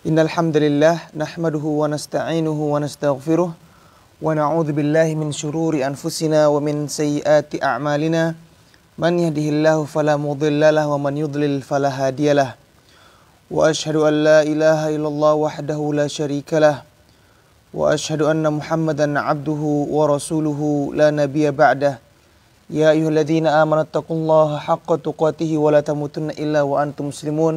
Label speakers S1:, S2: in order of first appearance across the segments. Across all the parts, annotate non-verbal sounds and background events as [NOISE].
S1: إن الحمد لله نحمده ونستعينه ونستغفره ونعوذ بالله من شرور أنفسنا ومن سيئات أعمالنا من يهده الله فلا مضل له ومن يضلل فلا هادي له وأشهد أن لا إله إلا الله وحده لا شريك له وأشهد أن محمدا عبده ورسوله لا نبي بعده يا أيها الذين آمنوا اتقوا الله حق تقاته ولا تموتن إلا وأنتم مسلمون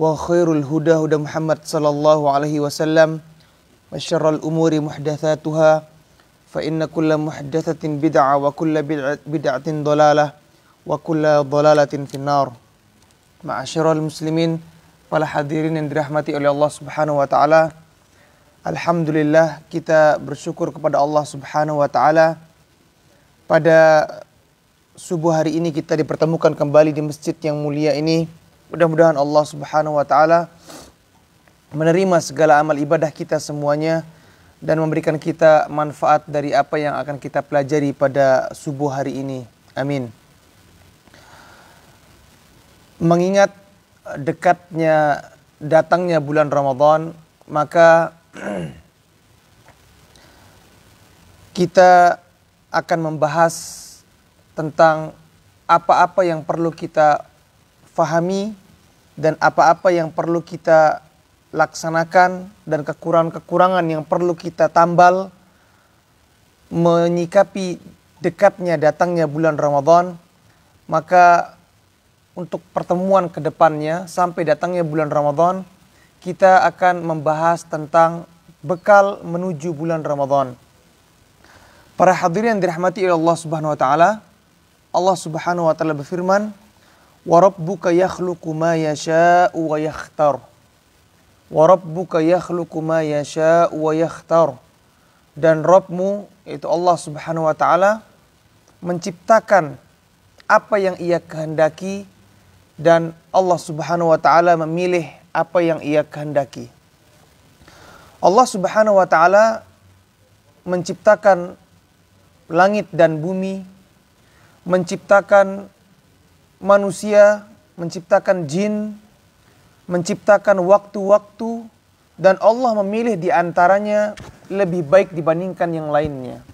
S1: وخير الهدى هدى محمد صلى الله عليه وسلم وشر الأمور محدثاتها فإن كل محدثة بدعة وكل بدعة ضلالة وكل ضلالة في النار ma'asyiral المسلمين para hadirin yang dirahmati oleh Allah Subhanahu wa taala. Alhamdulillah kita bersyukur kepada Allah Subhanahu wa taala pada subuh hari ini kita dipertemukan kembali di masjid yang mulia ini Mudah-mudahan Allah Subhanahu wa taala menerima segala amal ibadah kita semuanya dan memberikan kita manfaat dari apa yang akan kita pelajari pada subuh hari ini. Amin. Mengingat dekatnya datangnya bulan Ramadan, maka [CLEARS THROAT] kita akan membahas tentang apa-apa yang perlu kita fahami dan apa-apa yang perlu kita laksanakan dan kekurangan-kekurangan yang perlu kita tambal menyikapi dekatnya datangnya bulan Ramadan maka untuk pertemuan kedepannya sampai datangnya bulan Ramadan kita akan membahas tentang bekal menuju bulan Ramadan. Para hadirin yang dirahmati oleh Allah Subhanahu wa taala, Allah Subhanahu wa taala berfirman, warabbuka yakhluqu ma yasha'u wa yakhtar warabbuka yakhluqu ma yasha'u dan Robmu yaitu Allah Subhanahu wa taala menciptakan apa yang ia kehendaki dan Allah Subhanahu wa taala memilih apa yang ia kehendaki. Allah Subhanahu wa taala menciptakan langit dan bumi, menciptakan manusia, menciptakan jin, menciptakan waktu-waktu, dan Allah memilih di antaranya lebih baik dibandingkan yang lainnya.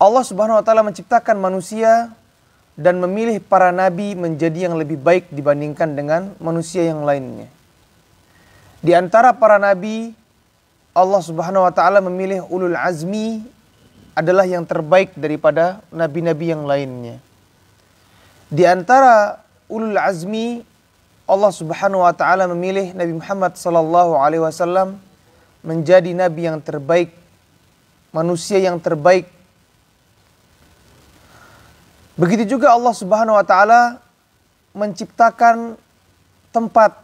S1: Allah Subhanahu wa taala menciptakan manusia dan memilih para nabi menjadi yang lebih baik dibandingkan dengan manusia yang lainnya. Di antara para nabi Allah Subhanahu wa taala memilih ulul azmi adalah yang terbaik daripada nabi-nabi yang lainnya. Di antara ulul azmi Allah Subhanahu wa taala memilih Nabi Muhammad sallallahu alaihi wasallam menjadi nabi yang terbaik, manusia yang terbaik. Begitu juga Allah Subhanahu wa taala menciptakan tempat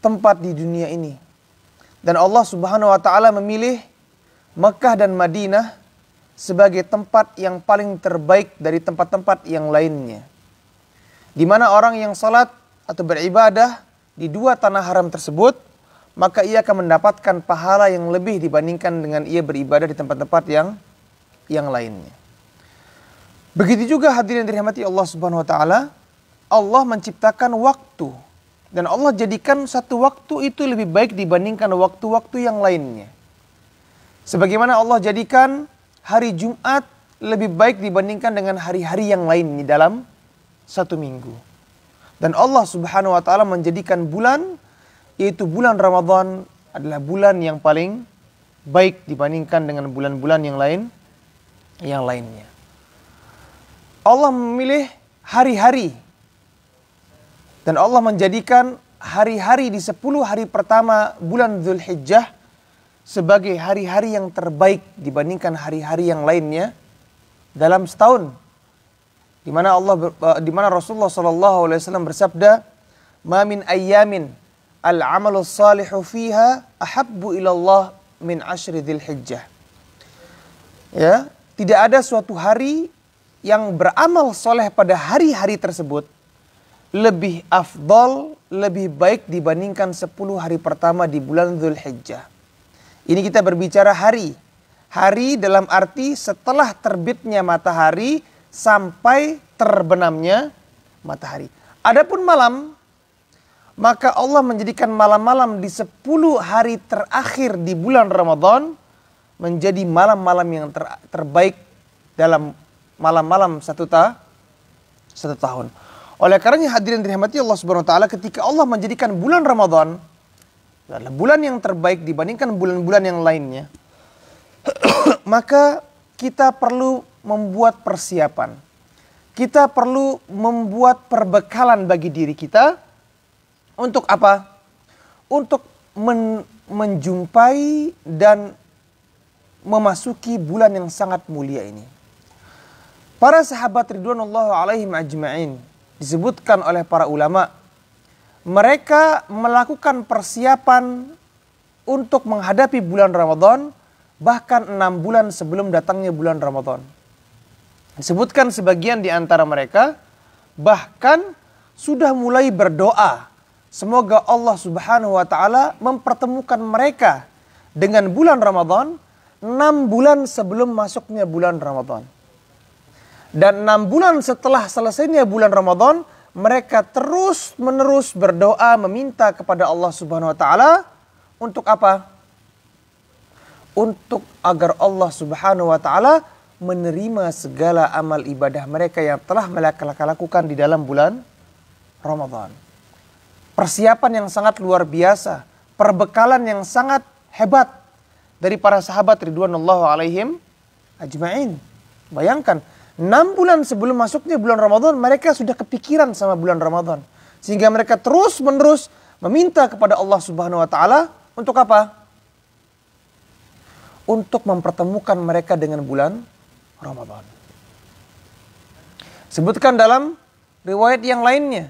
S1: tempat di dunia ini. Dan Allah Subhanahu wa taala memilih Mekah dan Madinah sebagai tempat yang paling terbaik dari tempat-tempat yang lainnya. Di mana orang yang salat atau beribadah di dua tanah haram tersebut, maka ia akan mendapatkan pahala yang lebih dibandingkan dengan ia beribadah di tempat-tempat yang yang lainnya. Begitu juga hadirin yang dirahmati Allah Subhanahu wa taala, Allah menciptakan waktu dan Allah jadikan satu waktu itu lebih baik dibandingkan waktu-waktu yang lainnya. Sebagaimana Allah jadikan hari Jumat lebih baik dibandingkan dengan hari-hari yang lain di dalam satu minggu. Dan Allah Subhanahu wa taala menjadikan bulan yaitu bulan Ramadan adalah bulan yang paling baik dibandingkan dengan bulan-bulan yang lain yang lainnya. Allah memilih hari-hari dan Allah menjadikan hari-hari di 10 hari pertama bulan Zulhijjah sebagai hari-hari yang terbaik dibandingkan hari-hari yang lainnya dalam setahun. Di mana Allah eh, di mana Rasulullah sallallahu alaihi wasallam bersabda, "Ma min ayyamin al-amalu salihu fiha ahabbu ila Allah min asyri dzilhijjah." Ya, tidak ada suatu hari yang beramal soleh pada hari-hari tersebut lebih afdol, lebih baik dibandingkan 10 hari pertama di bulan Dzulhijjah. Ini kita berbicara hari. Hari dalam arti setelah terbitnya matahari sampai terbenamnya matahari. Adapun malam, maka Allah menjadikan malam-malam di 10 hari terakhir di bulan Ramadan menjadi malam-malam yang ter terbaik dalam malam-malam satu, ta satu tahun. Oleh karenanya hadirin dirahmati Allah Subhanahu wa taala ketika Allah menjadikan bulan Ramadan adalah bulan yang terbaik dibandingkan bulan-bulan yang lainnya, [CLEARS THROAT] maka kita perlu membuat persiapan. Kita perlu membuat perbekalan bagi diri kita untuk apa? Untuk men menjumpai dan memasuki bulan yang sangat mulia ini. Para sahabat Ridwanullah alaihim ajma'in disebutkan oleh para ulama mereka melakukan persiapan untuk menghadapi bulan Ramadan bahkan enam bulan sebelum datangnya bulan Ramadan. Disebutkan sebagian di antara mereka bahkan sudah mulai berdoa semoga Allah Subhanahu wa taala mempertemukan mereka dengan bulan Ramadan enam bulan sebelum masuknya bulan Ramadan. Dan enam bulan setelah selesainya bulan Ramadan, mereka terus-menerus berdoa meminta kepada Allah Subhanahu wa taala untuk apa? Untuk agar Allah Subhanahu wa taala menerima segala amal ibadah mereka yang telah mereka lakukan di dalam bulan Ramadan. Persiapan yang sangat luar biasa, perbekalan yang sangat hebat dari para sahabat ridwanullah alaihim ajmain. Bayangkan, 6 bulan sebelum masuknya bulan Ramadan mereka sudah kepikiran sama bulan Ramadan. Sehingga mereka terus-menerus meminta kepada Allah Subhanahu wa taala untuk apa? Untuk mempertemukan mereka dengan bulan Ramadan. Sebutkan dalam riwayat yang lainnya.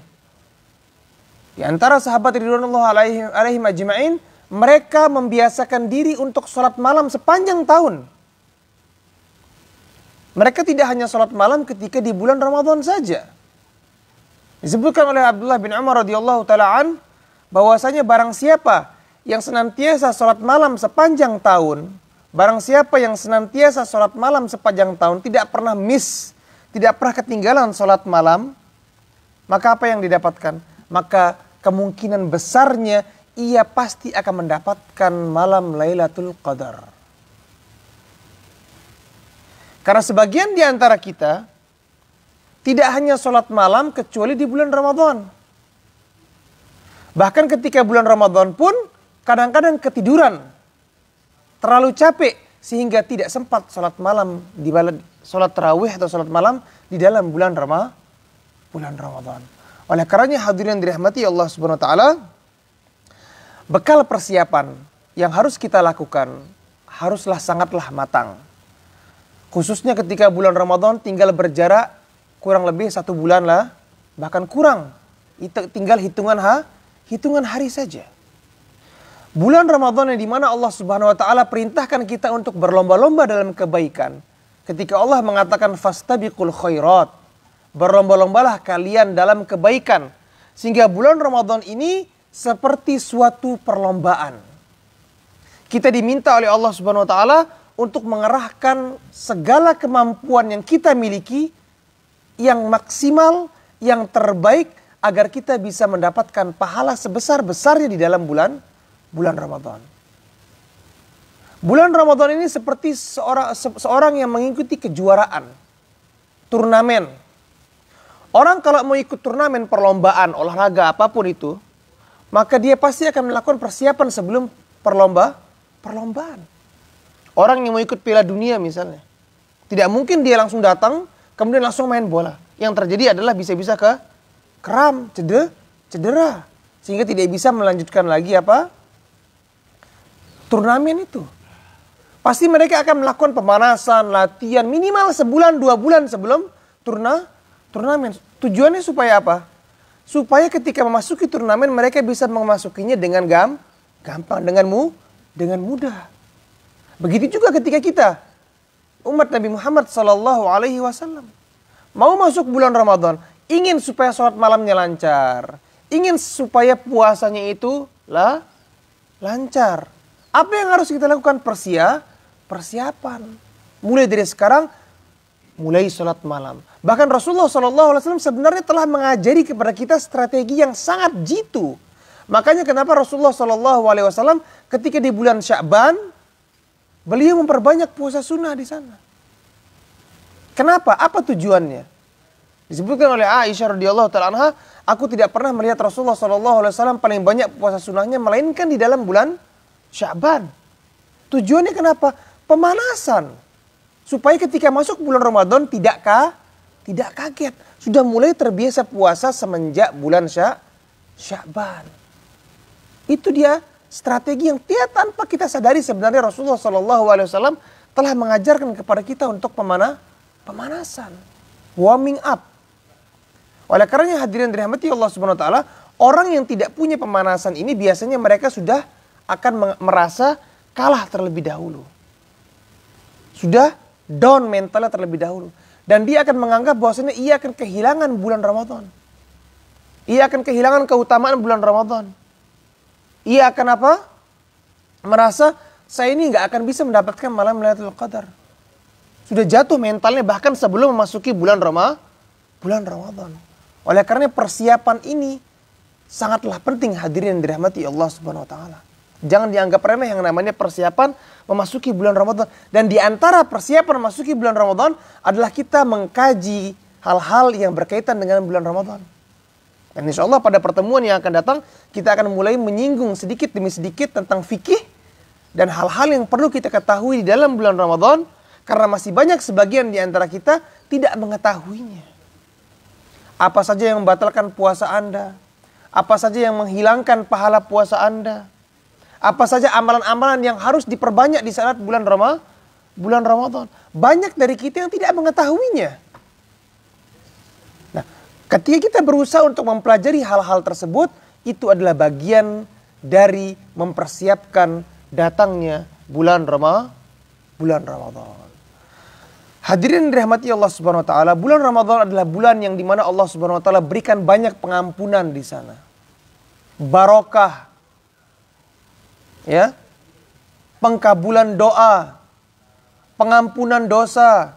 S1: Di antara sahabat ridwanullah alaihim alaihi ajmain, mereka membiasakan diri untuk sholat malam sepanjang tahun mereka tidak hanya sholat malam ketika di bulan Ramadan saja. Disebutkan oleh Abdullah bin Umar radhiyallahu taalaan bahwasanya barang siapa yang senantiasa sholat malam sepanjang tahun, barang siapa yang senantiasa sholat malam sepanjang tahun tidak pernah miss, tidak pernah ketinggalan sholat malam, maka apa yang didapatkan? Maka kemungkinan besarnya ia pasti akan mendapatkan malam Lailatul Qadar. Karena sebagian di antara kita tidak hanya sholat malam kecuali di bulan Ramadan. Bahkan ketika bulan Ramadan pun kadang-kadang ketiduran. Terlalu capek sehingga tidak sempat sholat malam di balad, sholat terawih atau sholat malam di dalam bulan Ramadan. bulan Ramadan. Oleh karenanya hadirin dirahmati Allah Subhanahu wa taala, bekal persiapan yang harus kita lakukan haruslah sangatlah matang Khususnya ketika bulan Ramadan tinggal berjarak kurang lebih satu bulan lah, bahkan kurang. Itu tinggal hitungan ha, hitungan hari saja. Bulan Ramadan yang dimana Allah Subhanahu Wa Taala perintahkan kita untuk berlomba-lomba dalam kebaikan. Ketika Allah mengatakan fastabiqul khairat, berlomba-lombalah kalian dalam kebaikan. Sehingga bulan Ramadan ini seperti suatu perlombaan. Kita diminta oleh Allah Subhanahu wa taala untuk mengerahkan segala kemampuan yang kita miliki yang maksimal, yang terbaik agar kita bisa mendapatkan pahala sebesar-besarnya di dalam bulan bulan Ramadan. Bulan Ramadan ini seperti seorang seorang yang mengikuti kejuaraan turnamen. Orang kalau mau ikut turnamen perlombaan olahraga apapun itu, maka dia pasti akan melakukan persiapan sebelum perlomba perlombaan. Orang yang mau ikut Piala Dunia misalnya. Tidak mungkin dia langsung datang, kemudian langsung main bola. Yang terjadi adalah bisa-bisa ke kram, cedera, cedera. Sehingga tidak bisa melanjutkan lagi apa? Turnamen itu. Pasti mereka akan melakukan pemanasan, latihan minimal sebulan, dua bulan sebelum turna, turnamen. Tujuannya supaya apa? supaya ketika memasuki turnamen mereka bisa memasukinya dengan gam, gampang dengan mu, dengan mudah. Begitu juga ketika kita umat Nabi Muhammad Shallallahu Alaihi Wasallam mau masuk bulan Ramadan, ingin supaya sholat malamnya lancar, ingin supaya puasanya itu lah lancar. Apa yang harus kita lakukan? Persia, persiapan. Mulai dari sekarang, mulai sholat malam. Bahkan Rasulullah SAW sebenarnya telah mengajari kepada kita strategi yang sangat jitu. Makanya kenapa Rasulullah SAW ketika di bulan Sya'ban Beliau memperbanyak puasa sunnah di sana. Kenapa? Apa tujuannya? Disebutkan oleh Aisyah radhiyallahu taala anha, aku tidak pernah melihat Rasulullah sallallahu alaihi wasallam paling banyak puasa sunnahnya melainkan di dalam bulan Syaban. Tujuannya kenapa? Pemanasan. Supaya ketika masuk bulan Ramadan tidakkah tidak kaget. Sudah mulai terbiasa puasa semenjak bulan Syaban. Itu dia strategi yang tiada tanpa kita sadari sebenarnya Rasulullah Shallallahu Alaihi Wasallam telah mengajarkan kepada kita untuk pemana pemanasan, warming up. Oleh karenanya hadirin dirahmati Allah Subhanahu wa taala, orang yang tidak punya pemanasan ini biasanya mereka sudah akan merasa kalah terlebih dahulu. Sudah down mentalnya terlebih dahulu dan dia akan menganggap bahwasanya ia akan kehilangan bulan Ramadan. Ia akan kehilangan keutamaan bulan Ramadan ia akan apa? Merasa saya ini nggak akan bisa mendapatkan malam Lailatul Qadar. Sudah jatuh mentalnya bahkan sebelum memasuki bulan Roma, bulan Ramadan. Oleh karena persiapan ini sangatlah penting hadirin yang dirahmati Allah Subhanahu wa taala. Jangan dianggap remeh yang namanya persiapan memasuki bulan Ramadan. Dan di antara persiapan memasuki bulan Ramadan adalah kita mengkaji hal-hal yang berkaitan dengan bulan Ramadan. Dan insya Allah pada pertemuan yang akan datang, kita akan mulai menyinggung sedikit demi sedikit tentang fikih dan hal-hal yang perlu kita ketahui di dalam bulan Ramadan karena masih banyak sebagian di antara kita tidak mengetahuinya. Apa saja yang membatalkan puasa Anda? Apa saja yang menghilangkan pahala puasa Anda? Apa saja amalan-amalan yang harus diperbanyak di saat bulan Ramadan? Bulan Ramadan. Banyak dari kita yang tidak mengetahuinya. Ketika kita berusaha untuk mempelajari hal-hal tersebut, itu adalah bagian dari mempersiapkan datangnya bulan Ramadhan, bulan Ramadan. Hadirin dirahmati Allah Subhanahu wa taala, bulan Ramadan adalah bulan yang dimana Allah Subhanahu wa taala berikan banyak pengampunan di sana. Barokah. Ya. Pengkabulan doa, pengampunan dosa,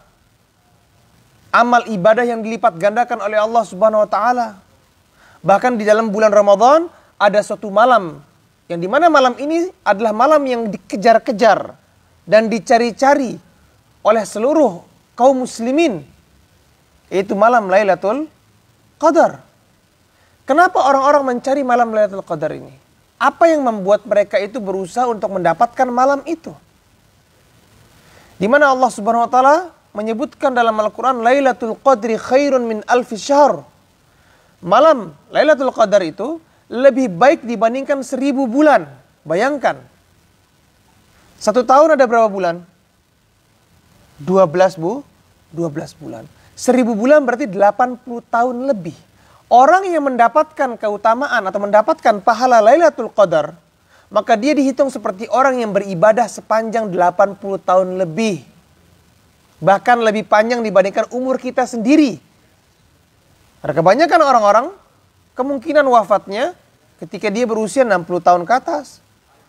S1: amal ibadah yang dilipat gandakan oleh Allah Subhanahu wa taala. Bahkan di dalam bulan Ramadan ada suatu malam yang dimana malam ini adalah malam yang dikejar-kejar dan dicari-cari oleh seluruh kaum muslimin yaitu malam Lailatul Qadar. Kenapa orang-orang mencari malam Lailatul Qadar ini? Apa yang membuat mereka itu berusaha untuk mendapatkan malam itu? Di mana Allah Subhanahu wa taala menyebutkan dalam Al-Quran Lailatul Qadri khairun min alfi syahr. Malam Lailatul Qadar itu lebih baik dibandingkan seribu bulan. Bayangkan. Satu tahun ada berapa bulan? dua 12 bu, belas bulan. Seribu bulan berarti delapan puluh tahun lebih. Orang yang mendapatkan keutamaan atau mendapatkan pahala Lailatul Qadar, maka dia dihitung seperti orang yang beribadah sepanjang 80 tahun lebih. Bahkan lebih panjang dibandingkan umur kita sendiri. Karena kebanyakan orang-orang kemungkinan wafatnya ketika dia berusia 60 tahun ke atas.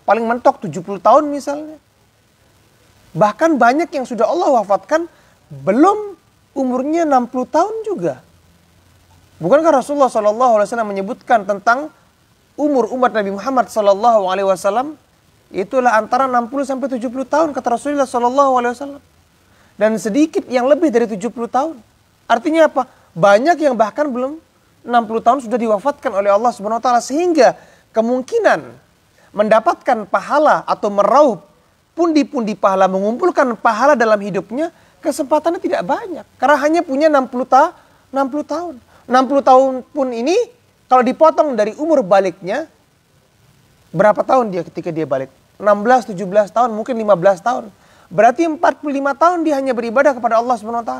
S1: Paling mentok 70 tahun misalnya. Bahkan banyak yang sudah Allah wafatkan belum umurnya 60 tahun juga. Bukankah Rasulullah Shallallahu Alaihi Wasallam menyebutkan tentang umur umat Nabi Muhammad Shallallahu Alaihi Wasallam Itulah antara 60 sampai 70 tahun kata Rasulullah Shallallahu Alaihi Wasallam. Dan sedikit yang lebih dari 70 tahun. Artinya apa? Banyak yang bahkan belum 60 tahun sudah diwafatkan oleh Allah Subhanahu wa taala sehingga kemungkinan mendapatkan pahala atau meraup pundi-pundi pahala mengumpulkan pahala dalam hidupnya kesempatannya tidak banyak karena hanya punya 60 ta 60 tahun. 60 tahun pun ini kalau dipotong dari umur baliknya berapa tahun dia ketika dia balik? 16, 17 tahun, mungkin 15 tahun. Berarti 45 tahun dia hanya beribadah kepada Allah SWT.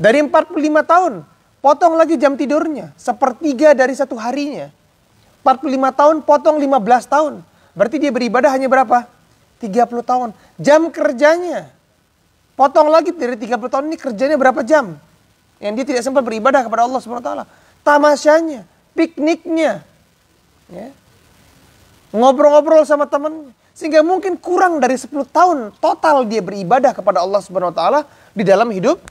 S1: Dari 45 tahun, potong lagi jam tidurnya, sepertiga dari satu harinya. 45 tahun potong 15 tahun. Berarti dia beribadah hanya berapa? 30 tahun. Jam kerjanya. Potong lagi dari 30 tahun ini kerjanya berapa jam? Yang dia tidak sempat beribadah kepada Allah SWT. Tamasyanya, pikniknya. Ya. Ngobrol-ngobrol sama temannya sehingga mungkin kurang dari 10 tahun total dia beribadah kepada Allah Subhanahu wa taala di dalam hidup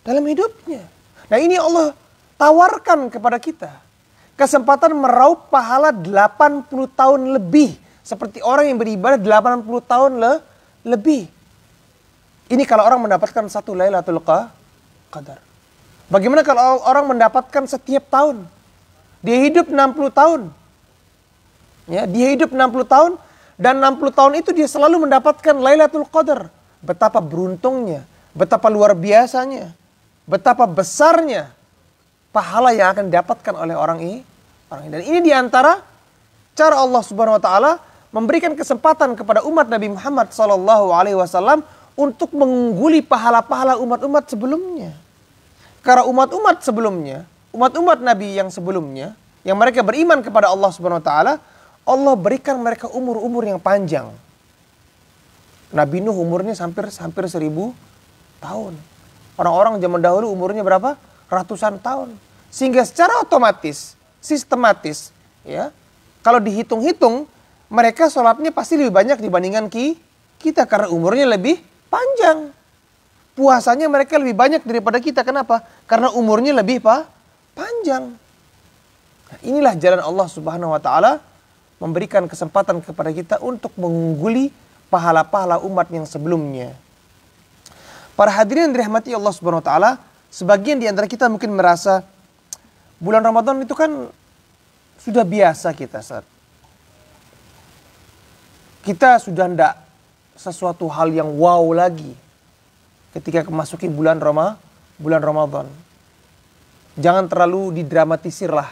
S1: dalam hidupnya. Nah, ini Allah tawarkan kepada kita kesempatan meraup pahala 80 tahun lebih seperti orang yang beribadah 80 tahun le lebih. Ini kalau orang mendapatkan satu Lailatul Qadar. Bagaimana kalau orang mendapatkan setiap tahun? Dia hidup 60 tahun. Ya, dia hidup 60 tahun, dan 60 tahun itu dia selalu mendapatkan Lailatul Qadar. Betapa beruntungnya, betapa luar biasanya, betapa besarnya pahala yang akan didapatkan oleh orang ini. Orang ini. Dan ini diantara cara Allah Subhanahu Wa Taala memberikan kesempatan kepada umat Nabi Muhammad Sallallahu Alaihi Wasallam untuk mengungguli pahala-pahala umat-umat sebelumnya. Karena umat-umat sebelumnya, umat-umat Nabi yang sebelumnya, yang mereka beriman kepada Allah Subhanahu Wa Taala, Allah berikan mereka umur-umur yang panjang. Nabi Nuh umurnya hampir hampir seribu tahun. Orang-orang zaman dahulu umurnya berapa? Ratusan tahun. Sehingga secara otomatis, sistematis, ya kalau dihitung-hitung, mereka sholatnya pasti lebih banyak dibandingkan ki kita karena umurnya lebih panjang. Puasanya mereka lebih banyak daripada kita. Kenapa? Karena umurnya lebih pa, panjang. Nah, inilah jalan Allah Subhanahu wa taala memberikan kesempatan kepada kita untuk mengungguli pahala-pahala umat yang sebelumnya. Para hadirin yang dirahmati Allah Subhanahu wa taala, sebagian di antara kita mungkin merasa bulan Ramadan itu kan sudah biasa kita saat kita sudah tidak sesuatu hal yang wow lagi ketika memasuki bulan Roma, bulan Ramadan. Jangan terlalu didramatisirlah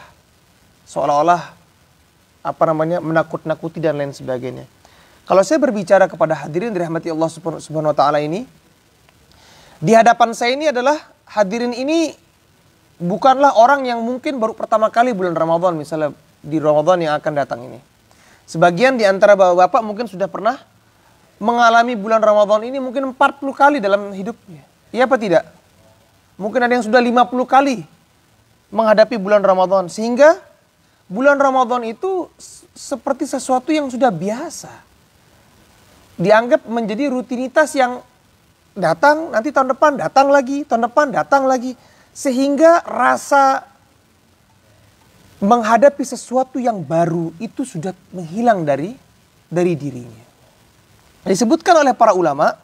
S1: seolah-olah apa namanya menakut-nakuti dan lain sebagainya. Kalau saya berbicara kepada hadirin dirahmati Allah Subhanahu wa taala ini di hadapan saya ini adalah hadirin ini bukanlah orang yang mungkin baru pertama kali bulan Ramadan misalnya di Ramadan yang akan datang ini. Sebagian di antara bapak-bapak mungkin sudah pernah mengalami bulan Ramadan ini mungkin 40 kali dalam hidupnya. Iya apa tidak? Mungkin ada yang sudah 50 kali menghadapi bulan Ramadan. Sehingga bulan Ramadan itu seperti sesuatu yang sudah biasa. Dianggap menjadi rutinitas yang datang, nanti tahun depan datang lagi, tahun depan datang lagi. Sehingga rasa menghadapi sesuatu yang baru itu sudah menghilang dari dari dirinya. Disebutkan oleh para ulama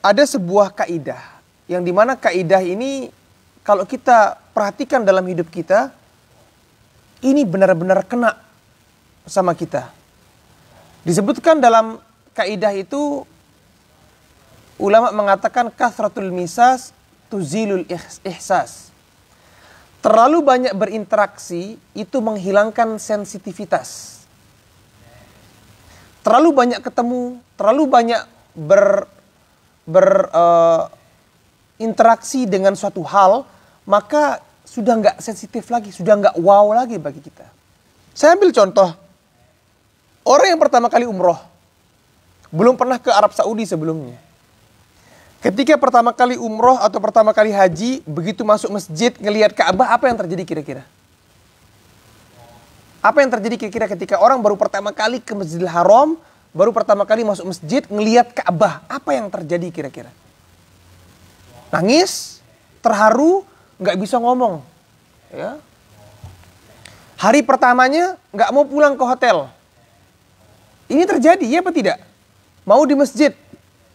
S1: ada sebuah kaidah yang dimana kaidah ini kalau kita perhatikan dalam hidup kita ini benar-benar kena sama kita. Disebutkan dalam kaidah itu ulama mengatakan kathratul misas tuzilul ihsas. Terlalu banyak berinteraksi itu menghilangkan sensitivitas. Terlalu banyak ketemu, terlalu banyak ber berinteraksi eh, uh, dengan suatu hal, maka sudah nggak sensitif lagi, sudah nggak wow lagi bagi kita. Saya ambil contoh, orang yang pertama kali umroh, belum pernah ke Arab Saudi sebelumnya. Ketika pertama kali umroh atau pertama kali haji, begitu masuk masjid ngelihat Ka'bah, apa yang terjadi kira-kira? Apa yang terjadi kira-kira ketika orang baru pertama kali ke Masjidil Haram, baru pertama kali masuk masjid ngelihat Ka'bah, apa yang terjadi kira-kira? Nangis, terharu, nggak bisa ngomong. Ya. Hari pertamanya nggak mau pulang ke hotel. Ini terjadi ya apa tidak? Mau di masjid,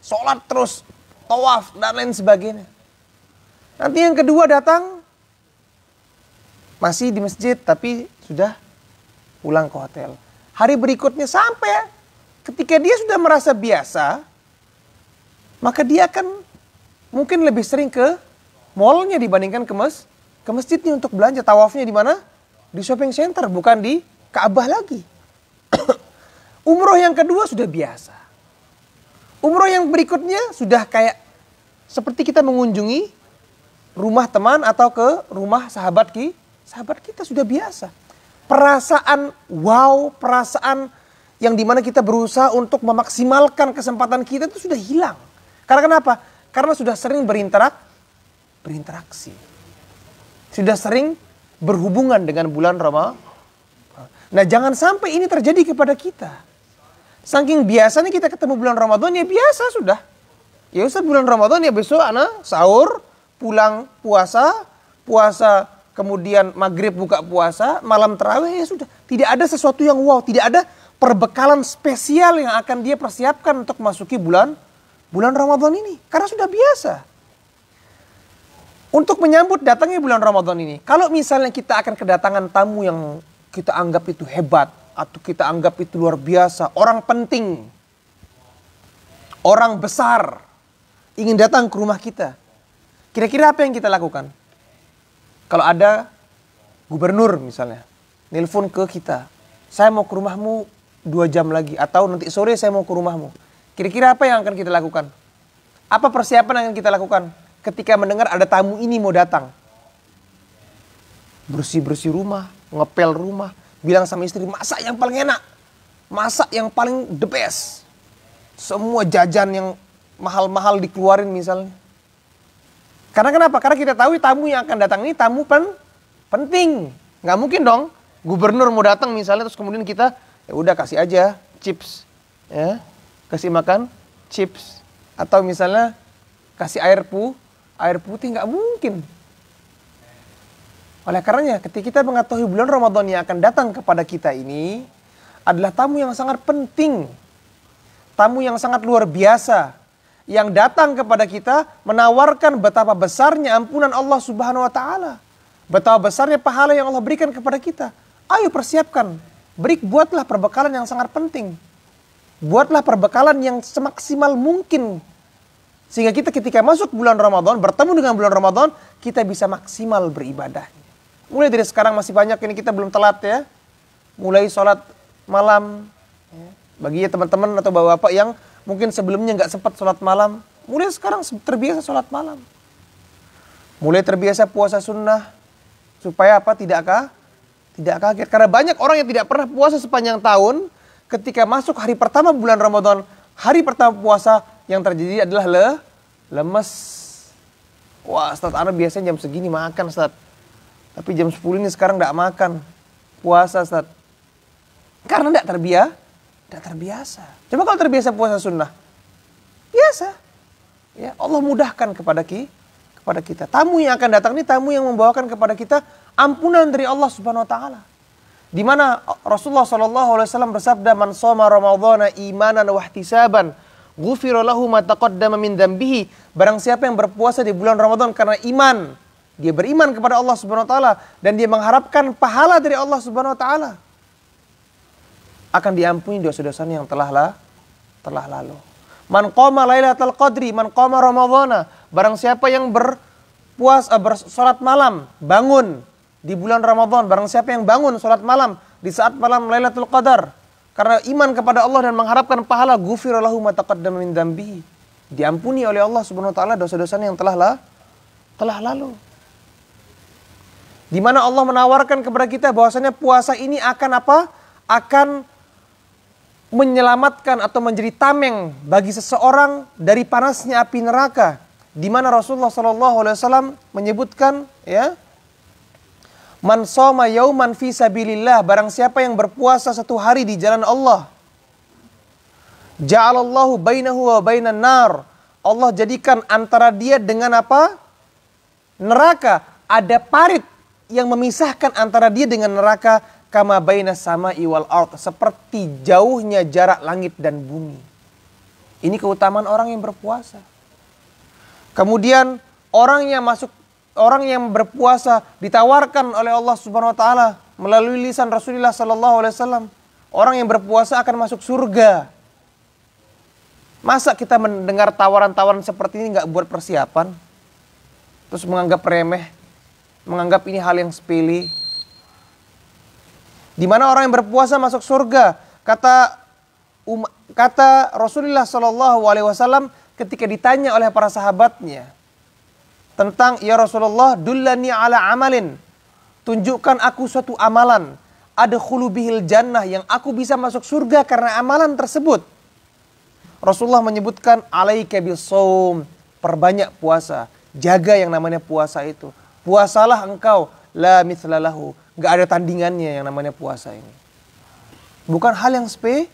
S1: sholat terus, tawaf dan lain sebagainya. Nanti yang kedua datang masih di masjid tapi sudah pulang ke hotel. Hari berikutnya sampai ketika dia sudah merasa biasa, maka dia akan mungkin lebih sering ke mallnya dibandingkan ke, mes, ke masjidnya untuk belanja. Tawafnya di mana? Di shopping center, bukan di Ka'bah lagi. [COUGHS] Umroh yang kedua sudah biasa. Umroh yang berikutnya sudah kayak seperti kita mengunjungi rumah teman atau ke rumah sahabat ki, sahabat kita sudah biasa. Perasaan wow, perasaan yang dimana kita berusaha untuk memaksimalkan kesempatan kita itu sudah hilang. Karena kenapa? Karena sudah sering berinteraksi berinteraksi. Sudah sering berhubungan dengan bulan Ramadan. Nah jangan sampai ini terjadi kepada kita. Saking biasanya kita ketemu bulan Ramadan ya biasa sudah. Ya Ustaz bulan Ramadan ya besok anak sahur, pulang puasa, puasa kemudian maghrib buka puasa, malam terawih ya sudah. Tidak ada sesuatu yang wow, tidak ada perbekalan spesial yang akan dia persiapkan untuk masuki bulan bulan Ramadan ini. Karena sudah biasa untuk menyambut datangnya bulan Ramadan ini, kalau misalnya kita akan kedatangan tamu yang kita anggap itu hebat atau kita anggap itu luar biasa, orang penting, orang besar ingin datang ke rumah kita. Kira-kira apa yang kita lakukan? Kalau ada gubernur misalnya, nelpon ke kita, saya mau ke rumahmu dua jam lagi atau nanti sore saya mau ke rumahmu. Kira-kira apa yang akan kita lakukan? Apa persiapan yang akan kita lakukan? ketika mendengar ada tamu ini mau datang. Bersih-bersih rumah, ngepel rumah, bilang sama istri, masak yang paling enak. Masak yang paling the best. Semua jajan yang mahal-mahal dikeluarin misalnya. Karena kenapa? Karena kita tahu tamu yang akan datang ini tamu pen penting. Nggak mungkin dong gubernur mau datang misalnya terus kemudian kita ya udah kasih aja chips ya kasih makan chips atau misalnya kasih air pu air putih nggak mungkin. Oleh karenanya, ketika kita mengetahui bulan Ramadan yang akan datang kepada kita ini adalah tamu yang sangat penting. Tamu yang sangat luar biasa yang datang kepada kita menawarkan betapa besarnya ampunan Allah Subhanahu wa taala. Betapa besarnya pahala yang Allah berikan kepada kita. Ayo persiapkan. Berik buatlah perbekalan yang sangat penting. Buatlah perbekalan yang semaksimal mungkin sehingga kita ketika masuk bulan Ramadan, bertemu dengan bulan Ramadan, kita bisa maksimal beribadah. Mulai dari sekarang masih banyak ini kita belum telat ya. Mulai sholat malam. Ya. Bagi ya teman-teman atau bapak-bapak yang mungkin sebelumnya nggak sempat sholat malam. Mulai sekarang terbiasa sholat malam. Mulai terbiasa puasa sunnah. Supaya apa? Tidakkah? Tidak kaget. Karena banyak orang yang tidak pernah puasa sepanjang tahun. Ketika masuk hari pertama bulan Ramadan. Hari pertama puasa yang terjadi adalah le lemes. Wah, Ustaz Ana biasanya jam segini makan, Ustaz. Tapi jam 10 ini sekarang tidak makan. Puasa, Ustaz. Karena tidak terbiasa. Tidak terbiasa. Coba kalau terbiasa puasa sunnah. Biasa. Ya, Allah mudahkan kepada ki, kepada kita. Tamu yang akan datang ini tamu yang membawakan kepada kita ampunan dari Allah Subhanahu wa taala. Di mana Rasulullah SAW bersabda, "Man soma Ramadhana imanan wahtisaban Gufirolahu lahu ma taqaddama min Barang siapa yang berpuasa di bulan Ramadan karena iman, dia beriman kepada Allah Subhanahu wa taala dan dia mengharapkan pahala dari Allah Subhanahu wa taala. Akan diampuni dosa-dosanya yang telah lah, telah lalu. Man qama laylatul qadri, man qama ramadhana. Barang siapa yang uh, bersolat malam, bangun di bulan Ramadan, barang siapa yang bangun solat malam di saat malam Lailatul Qadar, karena iman kepada Allah dan mengharapkan pahala ghufirallahu ma taqaddama min dambi. Diampuni oleh Allah Subhanahu wa taala dosa dosa yang telah lah, telah lalu. Di mana Allah menawarkan kepada kita bahwasanya puasa ini akan apa? Akan menyelamatkan atau menjadi tameng bagi seseorang dari panasnya api neraka. Di mana Rasulullah Shallallahu Alaihi Wasallam menyebutkan, ya, Man soma yauman fi sabilillah. Barang siapa yang berpuasa satu hari di jalan Allah. Ja'alallahu bainahu wa bainan nar. Allah jadikan antara dia dengan apa? Neraka. Ada parit yang memisahkan antara dia dengan neraka. Kama baina sama iwal art Seperti jauhnya jarak langit dan bumi. Ini keutamaan orang yang berpuasa. Kemudian orang yang masuk orang yang berpuasa ditawarkan oleh Allah Subhanahu wa taala melalui lisan Rasulullah sallallahu alaihi wasallam, orang yang berpuasa akan masuk surga. Masa kita mendengar tawaran-tawaran seperti ini nggak buat persiapan? Terus menganggap remeh, menganggap ini hal yang sepele. Di mana orang yang berpuasa masuk surga? Kata um, kata Rasulullah Shallallahu Alaihi Wasallam ketika ditanya oleh para sahabatnya, tentang ya Rasulullah dullani ala amalin. Tunjukkan aku suatu amalan. Ada khulubihil jannah yang aku bisa masuk surga karena amalan tersebut. Rasulullah menyebutkan alaika bisawm, perbanyak puasa, jaga yang namanya puasa itu. Puasalah engkau la mithlalahu, enggak ada tandingannya yang namanya puasa ini. Bukan hal yang sepele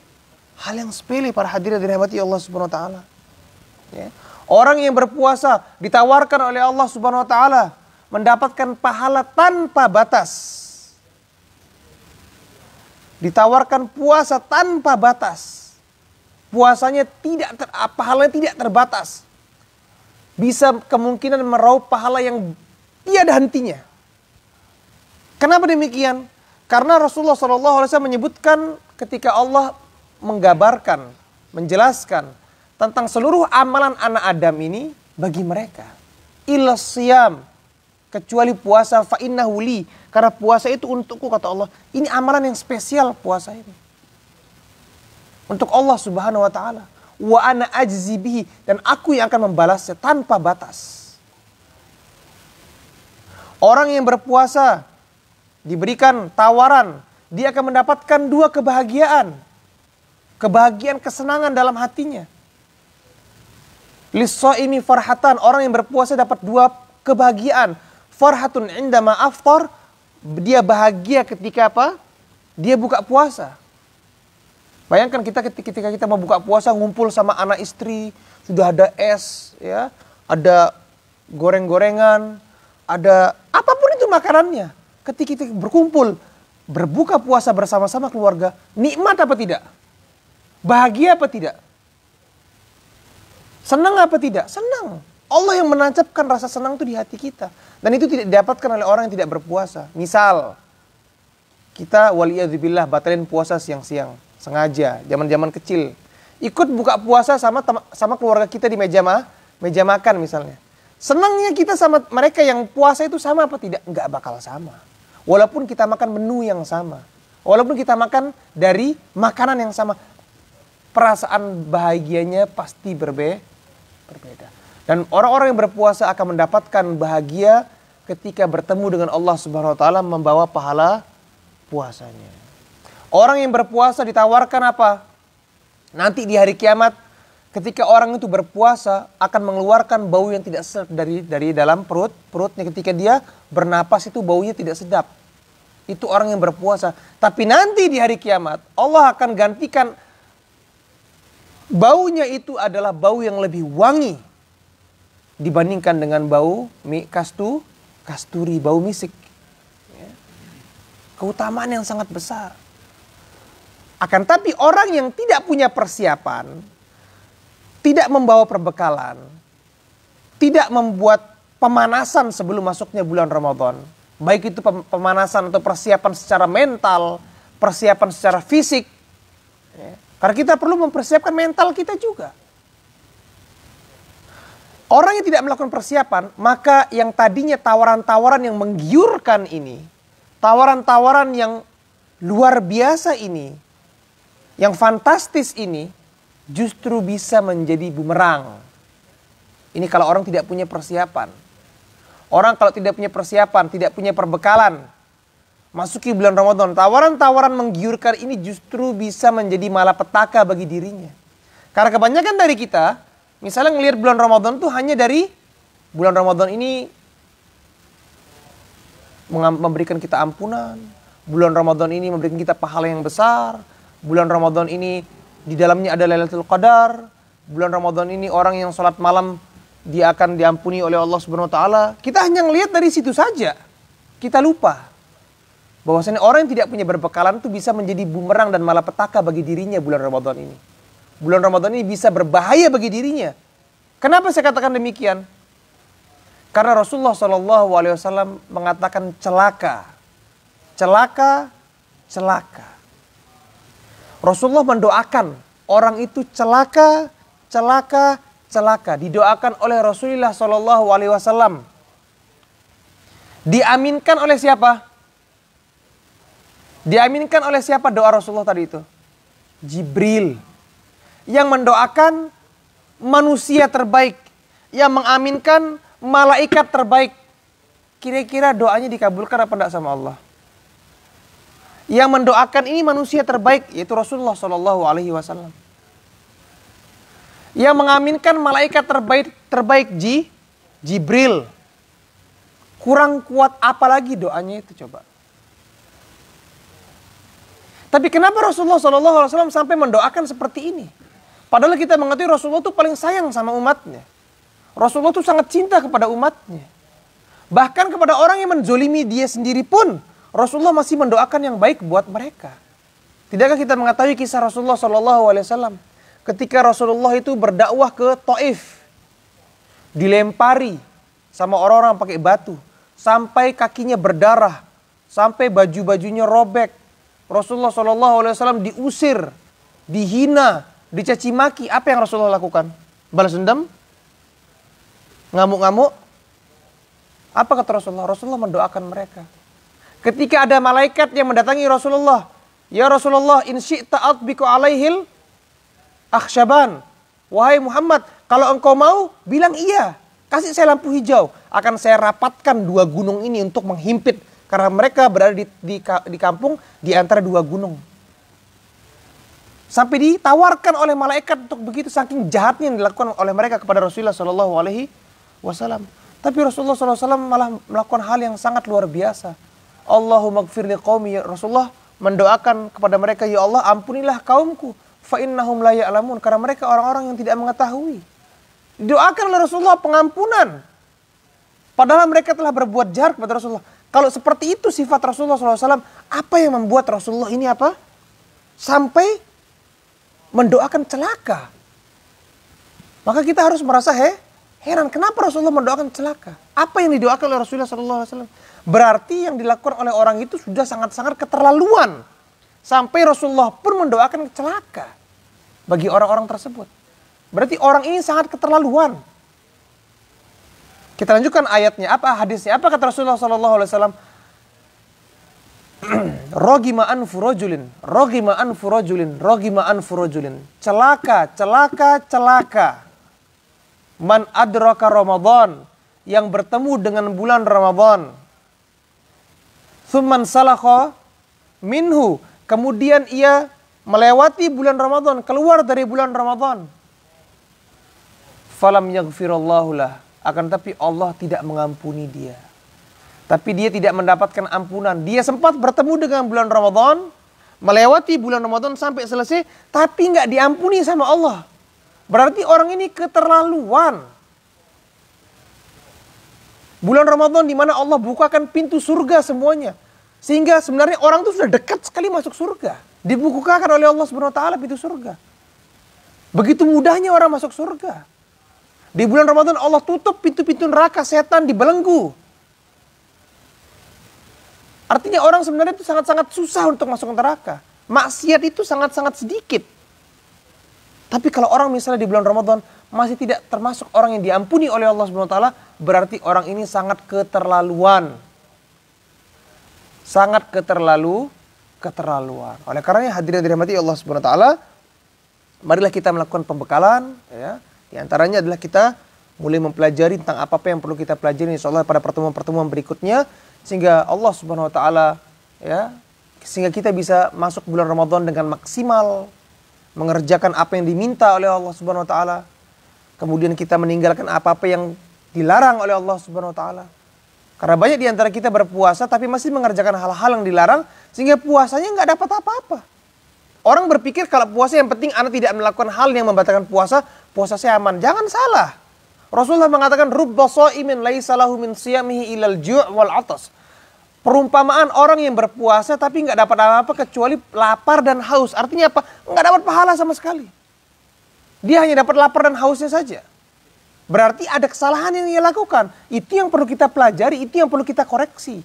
S1: hal yang sepele para hadirin dirahmati Allah Subhanahu wa taala. Ya. Orang yang berpuasa ditawarkan oleh Allah Subhanahu wa taala mendapatkan pahala tanpa batas. Ditawarkan puasa tanpa batas. Puasanya tidak ter, pahalanya tidak terbatas. Bisa kemungkinan meraup pahala yang tiada hentinya. Kenapa demikian? Karena Rasulullah SAW menyebutkan ketika Allah menggabarkan, menjelaskan tentang seluruh amalan anak Adam ini bagi mereka. Ilasiam kecuali puasa fa'innahuli karena puasa itu untukku kata Allah. Ini amalan yang spesial puasa ini. Untuk Allah Subhanahu wa taala. Wa ana ajzibihi dan aku yang akan membalasnya tanpa batas. Orang yang berpuasa diberikan tawaran, dia akan mendapatkan dua kebahagiaan. Kebahagiaan kesenangan dalam hatinya Lisso ini farhatan, orang yang berpuasa dapat dua kebahagiaan. Farhatun indama aftar, dia bahagia ketika apa? Dia buka puasa. Bayangkan kita ketika kita mau buka puasa ngumpul sama anak istri, sudah ada es, ya, ada goreng-gorengan, ada apapun itu makanannya. Ketika kita berkumpul, berbuka puasa bersama-sama keluarga, nikmat apa tidak? Bahagia apa tidak? Senang apa tidak? Senang. Allah yang menancapkan rasa senang itu di hati kita. Dan itu tidak didapatkan oleh orang yang tidak berpuasa. Misal, kita waliyahzubillah batalin puasa siang-siang. Sengaja, zaman-zaman kecil. Ikut buka puasa sama sama keluarga kita di meja, ma meja makan misalnya. Senangnya kita sama mereka yang puasa itu sama apa tidak? Enggak bakal sama. Walaupun kita makan menu yang sama. Walaupun kita makan dari makanan yang sama. Perasaan bahagianya pasti berbeda berbeda. Dan orang-orang yang berpuasa akan mendapatkan bahagia ketika bertemu dengan Allah Subhanahu wa taala membawa pahala puasanya. Orang yang berpuasa ditawarkan apa? Nanti di hari kiamat ketika orang itu berpuasa akan mengeluarkan bau yang tidak sedap dari dari dalam perut perutnya ketika dia bernapas itu baunya tidak sedap. Itu orang yang berpuasa. Tapi nanti di hari kiamat Allah akan gantikan Baunya itu adalah bau yang lebih wangi dibandingkan dengan bau mi kastu, kasturi, bau misik. Ya. Keutamaan yang sangat besar. Akan tapi orang yang tidak punya persiapan, tidak membawa perbekalan, tidak membuat pemanasan sebelum masuknya bulan Ramadan. Baik itu pemanasan atau persiapan secara mental, persiapan secara fisik. Ya karena kita perlu mempersiapkan mental kita juga. Orang yang tidak melakukan persiapan, maka yang tadinya tawaran-tawaran yang menggiurkan ini, tawaran-tawaran yang luar biasa ini, yang fantastis ini, justru bisa menjadi bumerang. Ini kalau orang tidak punya persiapan. Orang kalau tidak punya persiapan, tidak punya perbekalan, masuki bulan Ramadan, tawaran-tawaran menggiurkan ini justru bisa menjadi malapetaka bagi dirinya. Karena kebanyakan dari kita, misalnya ngelihat bulan Ramadan tuh hanya dari bulan Ramadan ini memberikan kita ampunan, bulan Ramadan ini memberikan kita pahala yang besar, bulan Ramadan ini di dalamnya ada Lailatul Qadar, bulan Ramadan ini orang yang sholat malam dia akan diampuni oleh Allah Subhanahu wa taala. Kita hanya ngelihat dari situ saja. Kita lupa bahwasanya orang yang tidak punya berbekalan itu bisa menjadi bumerang dan malapetaka bagi dirinya bulan Ramadan ini. Bulan Ramadan ini bisa berbahaya bagi dirinya. Kenapa saya katakan demikian? Karena Rasulullah Shallallahu Alaihi Wasallam mengatakan celaka, celaka, celaka. Rasulullah mendoakan orang itu celaka, celaka, celaka. Didoakan oleh Rasulullah Shallallahu Alaihi Wasallam. Diaminkan oleh siapa? Diaminkan oleh siapa doa Rasulullah tadi itu? Jibril. Yang mendoakan manusia terbaik. Yang mengaminkan malaikat terbaik. Kira-kira doanya dikabulkan apa enggak sama Allah? Yang mendoakan ini manusia terbaik yaitu Rasulullah Shallallahu Alaihi Wasallam. Yang mengaminkan malaikat terbaik terbaik Ji, Jibril. Kurang kuat apalagi doanya itu coba? Tapi kenapa Rasulullah Shallallahu Alaihi Wasallam sampai mendoakan seperti ini? Padahal kita mengerti Rasulullah itu paling sayang sama umatnya. Rasulullah itu sangat cinta kepada umatnya. Bahkan kepada orang yang menzolimi dia sendiri pun, Rasulullah masih mendoakan yang baik buat mereka. Tidakkah kita mengetahui kisah Rasulullah Shallallahu Alaihi Wasallam ketika Rasulullah itu berdakwah ke Taif, dilempari sama orang-orang pakai batu, sampai kakinya berdarah, sampai baju-bajunya robek, Rasulullah SAW diusir, dihina, dicaci maki. Apa yang Rasulullah lakukan? Balas dendam? Ngamuk-ngamuk? Apa kata Rasulullah? Rasulullah mendoakan mereka. Ketika ada malaikat yang mendatangi Rasulullah. Ya Rasulullah, insya taat biku alaihil akhsyaban. Wahai Muhammad, kalau engkau mau, bilang iya. Kasih saya lampu hijau. Akan saya rapatkan dua gunung ini untuk menghimpit karena mereka berada di, di, di kampung di antara dua gunung. Sampai ditawarkan oleh malaikat untuk begitu saking jahatnya yang dilakukan oleh mereka kepada Rasulullah Shallallahu Alaihi Wasallam. Tapi Rasulullah Shallallahu SAW malah melakukan hal yang sangat luar biasa. Allahumma gfirli qawmi. Ya Rasulullah mendoakan kepada mereka, Ya Allah ampunilah kaumku. Fa'innahum la ya'lamun. Karena mereka orang-orang yang tidak mengetahui. Doakan oleh Rasulullah pengampunan. Padahal mereka telah berbuat jahat kepada Rasulullah. Kalau seperti itu sifat Rasulullah SAW, apa yang membuat Rasulullah ini apa? Sampai mendoakan celaka. Maka kita harus merasa he, heran kenapa Rasulullah mendoakan celaka. Apa yang didoakan oleh Rasulullah SAW? Berarti yang dilakukan oleh orang itu sudah sangat-sangat keterlaluan. Sampai Rasulullah pun mendoakan celaka bagi orang-orang tersebut. Berarti orang ini sangat keterlaluan. Kita lanjutkan ayatnya. Apa hadisnya? Apa kata Rasulullah Sallallahu Alaihi Wasallam? [CLEARS THROAT] Rogima an furojulin, rogima an furojulin, rogima an furojulin. Celaka, celaka, celaka. Man adroka Ramadan yang bertemu dengan bulan Ramadan. Thumman salakho minhu. Kemudian ia melewati bulan Ramadan, keluar dari bulan Ramadan. Falam yaghfirallahu lah akan tetapi Allah tidak mengampuni dia. Tapi dia tidak mendapatkan ampunan. Dia sempat bertemu dengan bulan Ramadan, melewati bulan Ramadan sampai selesai, tapi nggak diampuni sama Allah. Berarti orang ini keterlaluan. Bulan Ramadan di mana Allah bukakan pintu surga semuanya. Sehingga sebenarnya orang itu sudah dekat sekali masuk surga. Dibukakan oleh Allah Subhanahu wa taala pintu surga. Begitu mudahnya orang masuk surga. Di bulan Ramadan Allah tutup pintu-pintu neraka setan dibelenggu. Artinya orang sebenarnya itu sangat-sangat susah untuk masuk neraka. Maksiat itu sangat-sangat sedikit. Tapi kalau orang misalnya di bulan Ramadan masih tidak termasuk orang yang diampuni oleh Allah Subhanahu wa taala, berarti orang ini sangat keterlaluan. Sangat keterlalu keterlaluan. Oleh karenanya hadirin dirahmati Allah Subhanahu taala, marilah kita melakukan pembekalan ya di antaranya adalah kita mulai mempelajari tentang apa-apa yang perlu kita pelajari insya Allah pada pertemuan-pertemuan berikutnya sehingga Allah Subhanahu wa taala ya sehingga kita bisa masuk bulan Ramadan dengan maksimal mengerjakan apa yang diminta oleh Allah Subhanahu wa taala. Kemudian kita meninggalkan apa-apa yang dilarang oleh Allah Subhanahu wa taala. Karena banyak di antara kita berpuasa tapi masih mengerjakan hal-hal yang dilarang sehingga puasanya nggak dapat apa-apa. Orang berpikir kalau puasa yang penting anak tidak melakukan hal yang membatalkan puasa, puasa saya aman. Jangan salah. Rasulullah mengatakan rubba shaimin laisa lahu min siyamihi ilal ju' wal atas. Perumpamaan orang yang berpuasa tapi nggak dapat apa-apa kecuali lapar dan haus. Artinya apa? Nggak dapat pahala sama sekali. Dia hanya dapat lapar dan hausnya saja. Berarti ada kesalahan yang dia lakukan. Itu yang perlu kita pelajari, itu yang perlu kita koreksi.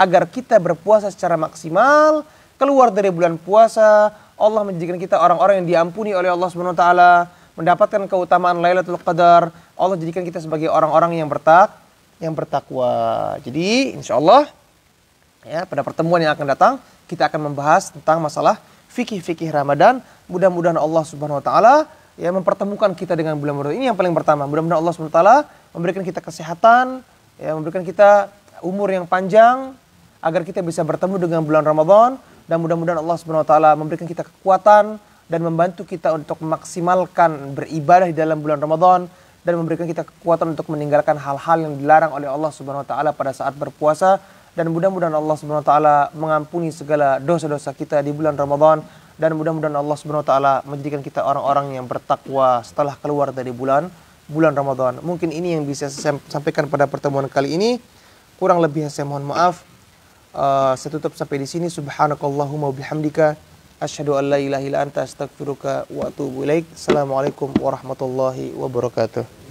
S1: Agar kita berpuasa secara maksimal, keluar dari bulan puasa, Allah menjadikan kita orang-orang yang diampuni oleh Allah Subhanahu wa taala, mendapatkan keutamaan Lailatul Qadar. Allah jadikan kita sebagai orang-orang yang bertak yang bertakwa. Jadi, insya Allah ya pada pertemuan yang akan datang kita akan membahas tentang masalah fikih-fikih Ramadan. Mudah-mudahan Allah Subhanahu wa taala ya mempertemukan kita dengan bulan Ramadan. Ini yang paling pertama. Mudah-mudahan Allah Subhanahu wa taala memberikan kita kesehatan, ya memberikan kita umur yang panjang agar kita bisa bertemu dengan bulan Ramadan dan mudah-mudahan Allah Subhanahu wa taala memberikan kita kekuatan dan membantu kita untuk memaksimalkan beribadah di dalam bulan Ramadan dan memberikan kita kekuatan untuk meninggalkan hal-hal yang dilarang oleh Allah Subhanahu wa taala pada saat berpuasa dan mudah-mudahan Allah Subhanahu wa taala mengampuni segala dosa-dosa kita di bulan Ramadan dan mudah-mudahan Allah Subhanahu wa taala menjadikan kita orang-orang yang bertakwa setelah keluar dari bulan bulan Ramadan. Mungkin ini yang bisa saya sampaikan pada pertemuan kali ini. Kurang lebih saya mohon maaf. Eh, saya tutup sampai di sini. Subhanakallahumma bihamdika. Asyhadu an la ilaha illa anta astaghfiruka wa atubu ilaik. Assalamualaikum warahmatullahi wabarakatuh.